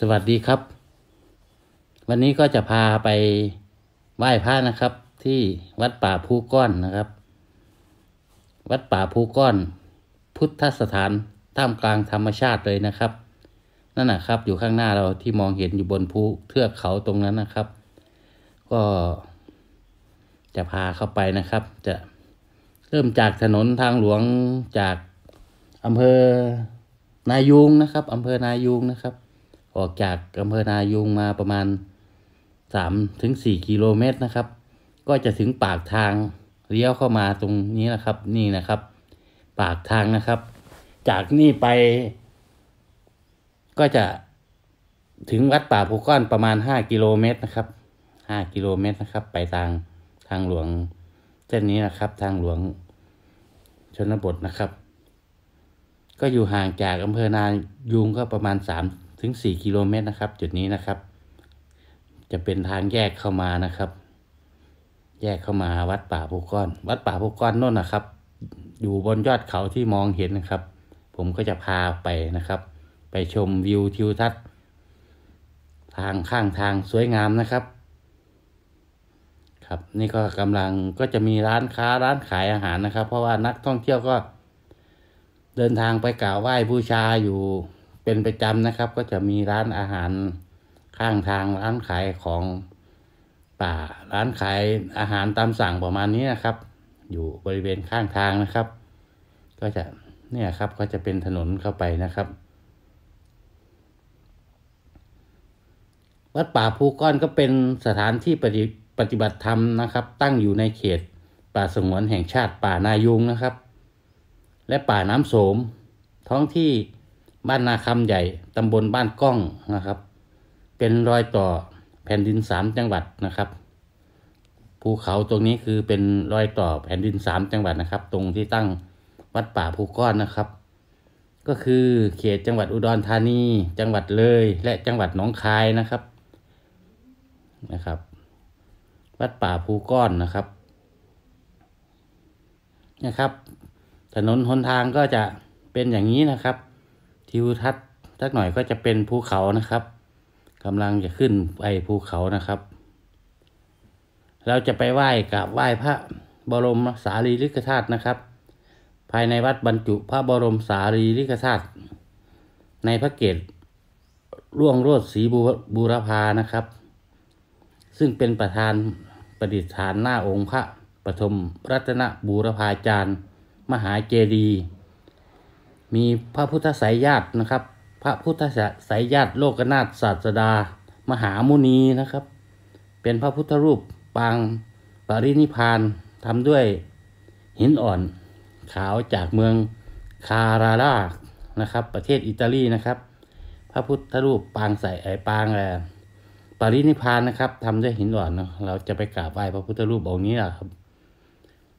สวัสดีครับ วันนี้ก็จะพาไปไหว้พระนะครับ ที่วัดป่าภูก้อนนะครับ วัดป่าภูก้อน พุทธสถานท่ามกลางธรรมชาติเลยนะครับนั่นนะครับ อยู่ข้างหน้าเราที่มองเห็นอยู่บนภูเทือกเขาตรงนั้นนะครับ ก็จะพาเข้าไปนะครับ จะเริ่มจากถนนทางหลวงจากอำเภอนายูงนะครับอำเภอนายูงนะครับออกจากอำเภอนายุงมาประมาณ3ถึง4กิโลเมตรนะครับ ก็จะถึงปากทาง เลี้ยวเข้ามาตรงนี้นะครับ นี่นะครับ ปากทางนะครับ จากนี่ไป ก็จะถึงวัดป่าภูก้อนประมาณ 5 กิโลเมตรนะครับ 5 กิโลเมตรนะครับ ไปทางทางหลวงเส้นนี้นะครับทางหลวงชนบทนะครับ ก็อยู่ห่างจากอำเภอนายุงก็ประมาณ3ถึง 4 กิโลเมตรนะครับ จุดนี้นะครับ จะเป็นทางแยกเข้ามานะครับ แยกเข้ามาวัดป่าภูก้อน วัดป่าภูก้อนนู่นนะครับ อยู่บนยอดเขาที่มองเห็นนะครับ ผมก็จะพาไปนะครับ ไปชมวิวทิวทัศน์ทางข้างทางสวยงามนะครับ ครับ นี่ก็กำลังก็จะมีร้านค้าร้านขายอาหารนะครับ เพราะว่านักท่องเที่ยวก็เดินทางไปกราบไหว้บูชาอยู่เป็นประจำนะครับก็จะมีร้านอาหารข้างทางร้านขายของป่าร้านขายอาหารตามสั่งประมาณนี้นะครับ อยู่บริเวณข้างทางนะครับ ก็จะเนี่ยครับก็จะเป็นถนนเข้าไปนะครับ วัดป่าภูก้อนก็เป็นสถานที่ปฏิปฏิบัติธรรมนะครับ ตั้งอยู่ในเขต ป่าสงวนแห่งชาติป่านายุงนะครับ และป่าน้ำโสมท้องที่บ้านนาคำใหญ่ตำบลบ้านกล้องนะครับ เป็นรอยต่อแผ่นดินสามจังหวัดนะครับ ภูเขาตรงนี้คือเป็นรอยต่อแผ่นดินสามจังหวัดนะครับ ตรงที่ตั้งวัดป่าภูก้อนนะครับ ก็คือเขตจังหวัดอุดรธานี จังหวัดเลย และจังหวัดหนองคายนะครับ นะครับ วัดป่าภูก้อนนะครับ นะครับ ถนนหนทางก็จะเป็นอย่างนี้นะครับทิวทัศน์สักหน่อยก็จะเป็นภูเขานะครับกำลังจะขึ้นไปภูเขานะครับ เราจะไปไหว้กับไหว้พระบรมสารีริกธาตุนะครับ ภายในวัดบรรจุพระบรมสารีริกธาตุในพระเกศร่วงโรดสีบูรพานะครับ ซึ่งเป็นประธานประดิษฐานหน้าองค์พระปฐมรัตนบูรพาจารย์ มหาเจดีย์มีพระพุทธสายญาตินะครับ พระพุทธสายญาติโลกนาถศาสดามหามุนีนะครับ เป็นพระพุทธรูปปางปรินิพานทำด้วยหินอ่อนขาวจากเมืองคาราลานะครับ ประเทศอิตาลีนะครับ พระพุทธรูปปางใส่ไอปางแปรินิพานนะครับ ทำด้วยหินอ่อน เราจะไปกราบไหว้พระพุทธรูปองค์นี้แหละครับ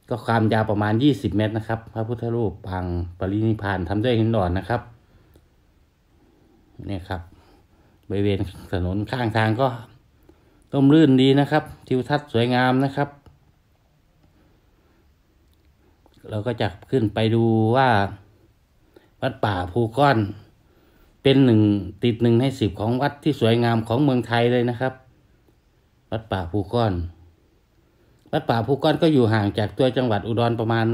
ก็ความยาวประมาณ 20 เมตรนะครับ พระพุทธรูปปางปรินิพานทำด้วยหินอ่อนนะครับนี่ครับ บริเวณถนนข้างทางก็ร่มรื่นดีนะครับ ทิวทัศน์สวยงามนะครับ เราก็จะขึ้นไปดูว่า วัดป่าภูก้อน เป็นหนึ่งติดหนึ่งในสิบของวัดที่สวยงามของเมืองไทยเลยนะครับ วัดป่าภูก้อนวัดป่าภูก้อนก็อยู่ห่างจากตัวจังหวัดอุดรประมาณ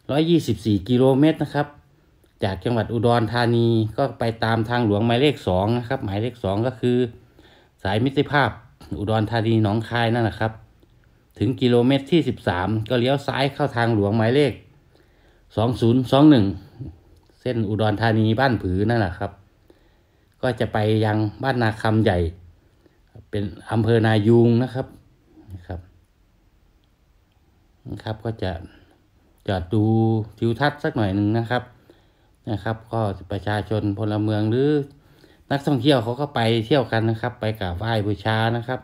124กิโลเมตรนะครับจากจังหวัดอุดรธานีก็ไปตามทางหลวงหมายเลข2นะครับหมายเลข2ก็คือสายมิตรภาพ อุดรธานีหนองคายนั่นแหละครับ ถึงกิโลเมตรที่13ก็เลี้ยวซ้ายเข้าทางหลวงหมายเลข2021เส้นอุดรธานีบ้านผือนั่นแหละครับ ก็จะไปยังบ้านนาคำใหญ่ เป็นอำเภอนายูงนะครับนะครับนะครับก็จะจอดดูทิวทัศน์สักหน่อยหนึ่งนะครับ นะครับ ก็ประชาชนพลเมืองหรือนักท่องเที่ยวเขาก็ไปเที่ยวกันนะครับ ไปกราบไหว้บูชานะครับ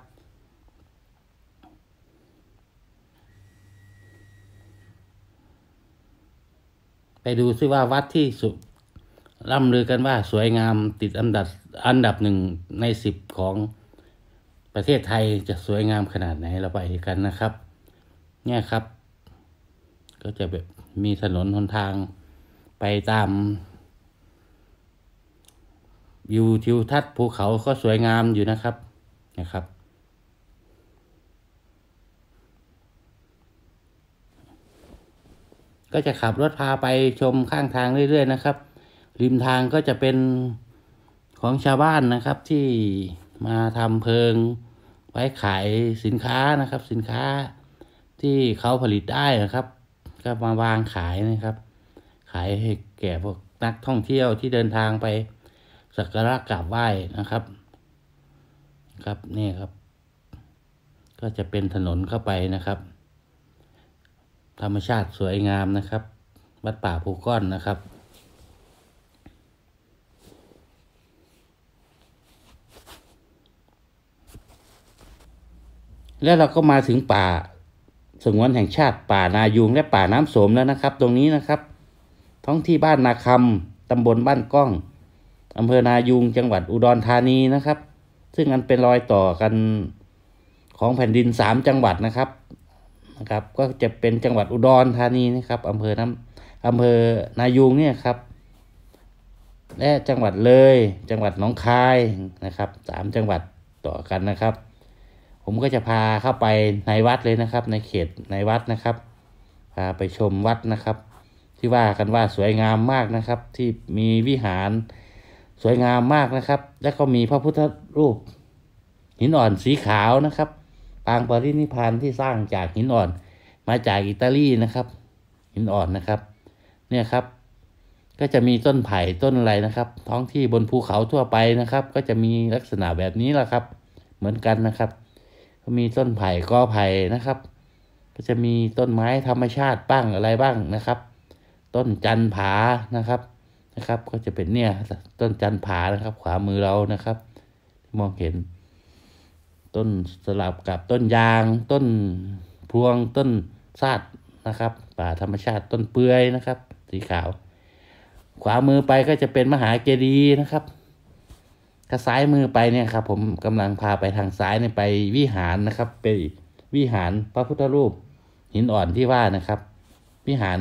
ไปดูซิว่าวัดที่สุดร่ำลือกันว่าสวยงามติดอันดับอันดับหนึ่งในสิบของประเทศไทยจะสวยงามขนาดไหนเราไปกันนะครับเนี่ยครับก็จะแบบมีถนนหนทางไปตามวิวทิวทัศน์ภูเขาก็สวยงามอยู่นะครับนะครับ ก็จะขับรถพาไปชมข้างทางเรื่อยๆนะครับ ริมทางก็จะเป็นของชาวบ้านนะครับที่มาทำเพิงไว้ขายสินค้านะครับ สินค้าที่เขาผลิตได้นะครับก็มาวางขายนะครับ ขายให้แก่พวกนักท่องเที่ยวที่เดินทางไป สักการะกราบไหว้นะครับ ครับนี่ครับ ก็จะเป็นถนนเข้าไปนะครับ ธรรมชาติสวยงามนะครับ วัดป่าภูก้อนนะครับ แล้วเราก็มาถึงป่าสงวนแห่งชาติป่านายุงและป่าน้ำโสมแล้วนะครับ ตรงนี้นะครับ ท้องที่บ้านนาคำตำบลบ้านก้องอำเภอนายุง จังหวัดอุดรธานีนะครับ ซึ่งอันเป็นรอยต่อกันของแผ่นดินสามจังหวัดนะครับนะครับ ก็จะเป็นจังหวัดอุดรธานีนะครับอำเภอน้ำอำเภอนายุงเนี่ยครับ และจังหวัดเลยจังหวัดหนองคายนะครับสามจังหวัดต่อกันนะครับผมก็จะพาเข้าไปในวัดเลยนะครับ ในเขตในวัดนะครับ พาไปชมวัดนะครับ ที่ว่ากันว่าสวยงามมากนะครับ ที่มีวิหารสวยงามมากนะครับ แล้วก็มีพระพุทธรูป หินอ่อนสีขาวนะครับ ปางปรินิพานที่สร้างจากหินอ่อน มาจากอิตาลีนะครับ หินอ่อนนะครับ เนี่ยครับ ก็จะมีต้นไผ่ต้นอะไรนะครับ ท้องที่บนภูเขาทั่วไปนะครับ ก็จะมีลักษณะแบบนี้แหละครับ เหมือนกันนะครับก็มีต้นไผ่กอไผ่นะครับ ก็จะมีต้นไม้ธรรมชาติบ้างอะไรบ้างนะครับ ต้นจันผานะครับนะครับ ก็จะเป็นเนี่ยต้นจันผานะครับ ขวามือเรานะครับ มองเห็นต้นสลับกับต้นยาง ต้นพวง ต้นซาดนะครับป่าธรรมชาติต้นเปื่อยนะครับ สีขาว ขวามือไปก็จะเป็นมหาเจดีย์นะครับถ้าซ้ายมือไปเนี่ยครับ ผมกำลังพาไปทางซ้ายเนี่ยไปวิหารนะครับไปวิหารพระพุทธรูปหินอ่อนที่ว่านะครับ วิหาร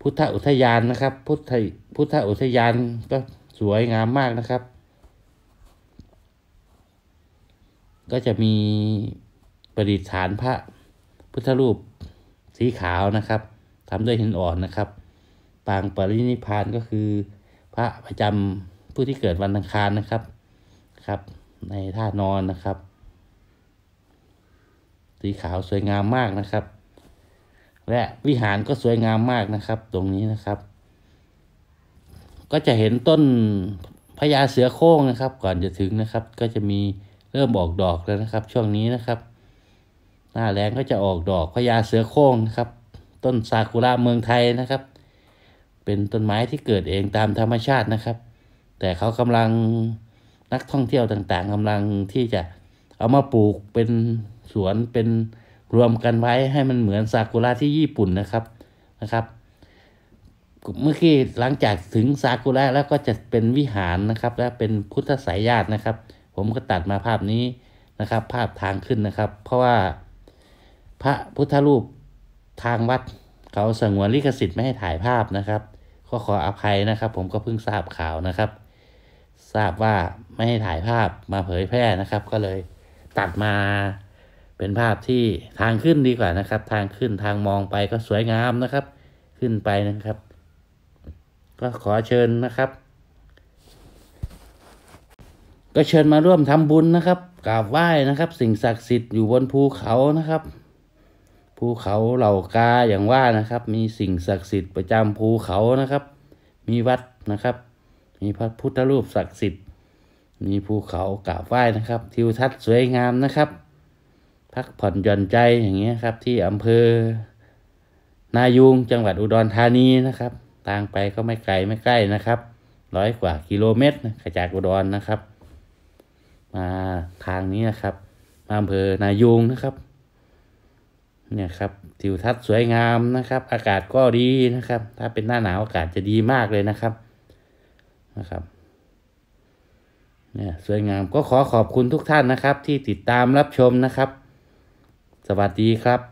พุทธอุทยานนะครับ พุทธพุทธอุทยานก็สวยงามมากนะครับ ก็จะมีประดิษฐานพระพุทธรูปสีขาวนะครับทำด้วยหินอ่อนนะครับปางปรินิพานก็คือพระประจำผู้ที่เกิดวันอังคารนะครับ ครับ ในท่านอนนะครับ สีขาวสวยงามมากนะครับ และวิหารก็สวยงามมากนะครับ ตรงนี้นะครับ ก็จะเห็นต้นพญาเสือโค้งนะครับ ก่อนจะถึงนะครับ ก็จะมีเริ่มออกดอกแล้วนะครับช่วงนี้นะครับ หน้าแรงก็จะออกดอกพญาเสือโค้งนะครับ ต้นซากุระเมืองไทยนะครับ เป็นต้นไม้ที่เกิดเองตามธรรมชาตินะครับแต่เขากำลังนักท่องเที่ยวต่างๆกำลังที่จะเอามาปลูกเป็นสวนเป็นรวมกันไว้ให้มันเหมือนซากุระที่ญี่ปุ่นนะครับนะครับ เมื่อกี้หลังจากถึงซากุระแล้วก็จะเป็นวิหารนะครับ และเป็นพุทธสายญาตินะครับ ผมก็ตัดมาภาพนี้นะครับ ภาพทางขึ้นนะครับ เพราะว่าพระพุทธรูปทางวัดเขาสงวนลิขสิทธิ์ไม่ให้ถ่ายภาพนะครับก็ขออภัยนะครับ ผมก็เพิ่งทราบข่าวนะครับทราบว่าไม่ให้ถ่ายภาพมาเผยแพร่นะครับ ก็เลยตัดมาเป็นภาพที่ทางขึ้นดีกว่านะครับ ทางขึ้นทางมองไปก็สวยงามนะครับ ขึ้นไปนะครับ ก็ขอเชิญนะครับ ก็เชิญมาร่วมทำบุญนะครับกราบไหว้นะครับสิ่งศักดิ์สิทธิ์อยู่บนภูเขานะครับภูเขาเหล่ากาอย่างว่านะครับ มีสิ่งศักดิ์สิทธิ์ประจำภูเขานะครับ มีวัดนะครับมีพระพุทธรูปศักดิ์สิทธิ์ มีภูเขากราบไหว้นะครับ ทิวทัศน์สวยงามนะครับ พักผ่อนหย่อนใจอย่างเงี้ยครับ ที่อำเภอนายูงจังหวัดอุดรธานีนะครับทางไปก็ไม่ไกลไม่ใกล้นะครับร้อยกว่ากิโลเมตรนะจากอุดรนนะครับมาทางนี้นะครับมาอำเภอนายูงนะครับเนี่ยครับทิวทัศน์สวยงามนะครับ อากาศก็ดีนะครับ ถ้าเป็นหน้าหนาว อากาศจะดีมากเลยนะครับนะครับเนี่ยสวยงามก็ขอขอบคุณทุกท่านนะครับที่ติดตามรับชมนะครับ สวัสดีครับ